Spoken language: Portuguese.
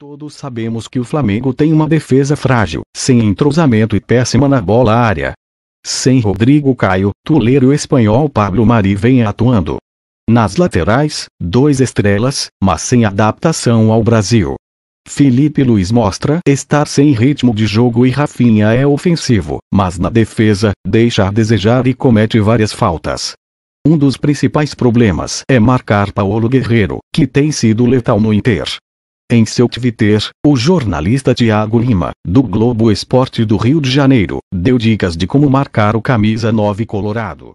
Todos sabemos que o Flamengo tem uma defesa frágil, sem entrosamento e péssima na bola área. Sem Rodrigo Caio, Tuleiro espanhol Pablo Mari vem atuando. Nas laterais, dois estrelas, mas sem adaptação ao Brasil. Felipe Luiz mostra estar sem ritmo de jogo e Rafinha é ofensivo, mas na defesa, deixa a desejar e comete várias faltas. Um dos principais problemas é marcar Paulo Guerreiro, que tem sido letal no Inter. Em seu Twitter, o jornalista Tiago Lima, do Globo Esporte do Rio de Janeiro, deu dicas de como marcar o camisa 9 colorado.